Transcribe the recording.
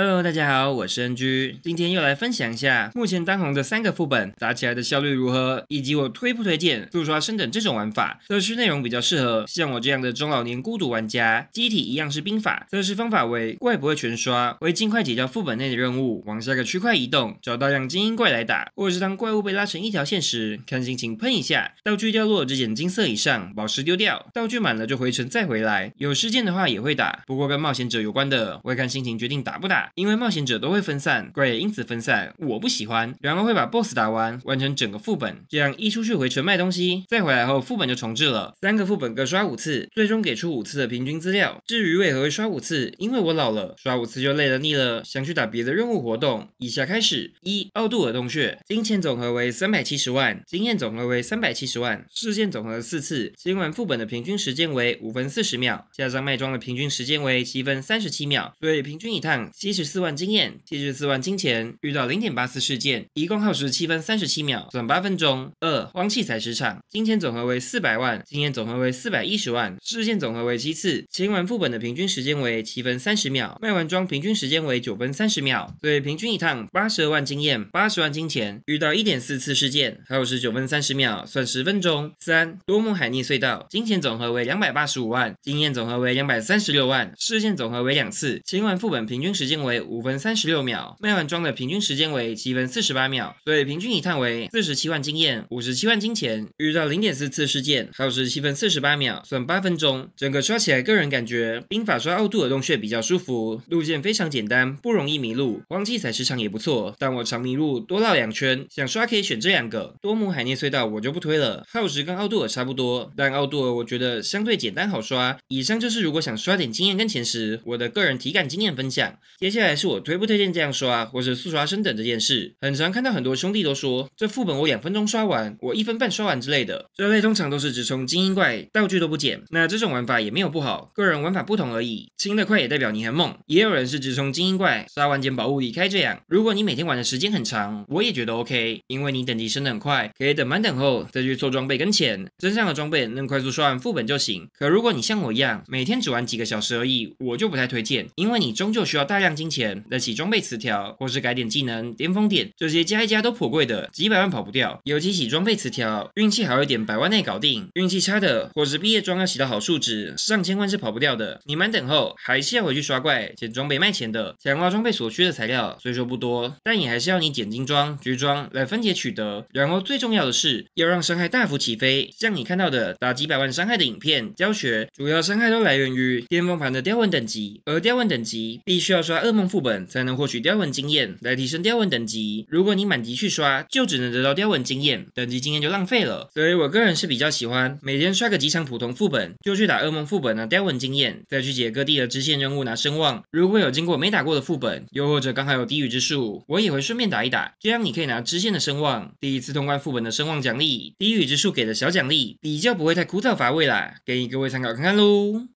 Hello，大家好，我是 NG，今天又来分享一下目前当红的三个副本，打起来的效率如何，以及我推不推荐速刷升等这种玩法。测试内容比较适合像我这样的中老年孤独玩家，机体一样是兵法。测试方法为怪不会全刷，为尽快解掉副本内的任务，往下个区块移动，找到让精英怪来打，或者是当怪物被拉成一条线时，看心情喷一下。道具掉落只捡金色以上，宝石丢掉。道具满了就回城再回来。有事件的话也会打，不过跟冒险者有关的，我看心情决定打不打。因为冒险者都会分散，怪也因此分散，我不喜欢。然后会把 boss 打完，完成整个副本，这样一出去回城卖东西，再回来后副本就重置了。三个副本各刷五次，最终给出五次的平均资料。至于为何会刷五次，因为我老了，刷五次就累了腻了，想去打别的任务活动。以下开始：一奥杜尔洞穴，金钱总和为三百七十万，经验总和为三百七十万，事件总和四次。今晚副本的平均时间为五分四十秒，加上卖装的平均时间为七分三十七秒，所以平均一趟七。十四万经验，七十四万金钱，遇到零点八次事件，一共耗时七分三十七秒，算八分钟。二荒弃采石场，金钱总和为四百万，经验总和为四百一十万，事件总和为七次，清完副本的平均时间为七分三十秒，卖完装平均时间为九分三十秒，所以平均一趟八十二万经验，八十万金钱，遇到一点四次事件，耗时九分三十秒，算十分钟。三多梦海逆隧道，金钱总和为两百八十五万，经验总和为两百三十六万，事件总和为两次，清完副本平均时间。为五分三十六秒，卖完装的平均时间为七分四十八秒，所以平均一趟为四十七万经验，五十七万金钱，遇到零点四次事件，耗时七分四十八秒，算八分钟。整个刷起来，个人感觉兵法刷奥杜尔洞穴比较舒服，路线非常简单，不容易迷路，黄器采石场也不错，但我常迷路，多绕两圈。想刷可以选这两个，多姆海涅隧道我就不推了，耗时跟奥杜尔差不多，但奥杜尔我觉得相对简单好刷。以上就是如果想刷点经验跟钱时，我的个人体感经验分享。接下来是我推不推荐这样刷，或是速刷升等这件事，很常看到很多兄弟都说这副本我两分钟刷完，我一分半刷完之类的，这类通常都是直冲精英怪，道具都不捡。那这种玩法也没有不好，个人玩法不同而已，清的快也代表你很猛。也有人是直冲精英怪，刷完捡宝物离开这样。如果你每天玩的时间很长，我也觉得 OK，因为你等级升的很快，可以等满等后再去凑装备跟钱，身上的装备能快速刷完副本就行。可如果你像我一样每天只玩几个小时而已，我就不太推荐，因为你终究需要大量。金钱来洗装备词条，或是改点技能巅峰点，这些加一加都颇贵的，几百万跑不掉。尤其洗装备词条，运气好一点百万内搞定，运气差的，或是毕业装要洗到好数值，上千万是跑不掉的。你满等后还是要回去刷怪捡装备卖钱的，强化装备所需的材料虽说不多，但也还是要你捡金装绝装来分解取得。然后最重要的是要让伤害大幅起飞，像你看到的打几百万伤害的影片教学，主要伤害都来源于巅峰盘的调换等级，而调换等级必须要刷。噩梦副本才能获取雕文经验，来提升雕文等级。如果你满级去刷，就只能得到雕文经验，等级经验就浪费了。所以我个人是比较喜欢每天刷个几场普通副本，就去打噩梦副本拿雕文经验，再去解各地的支线任务拿声望。如果有经过没打过的副本，又或者刚好有低语之术，我也会顺便打一打，这样你可以拿支线的声望，第一次通关副本的声望奖励，低语之术给的小奖励，比较不会太枯燥乏味啦，给你各位参考看看喽。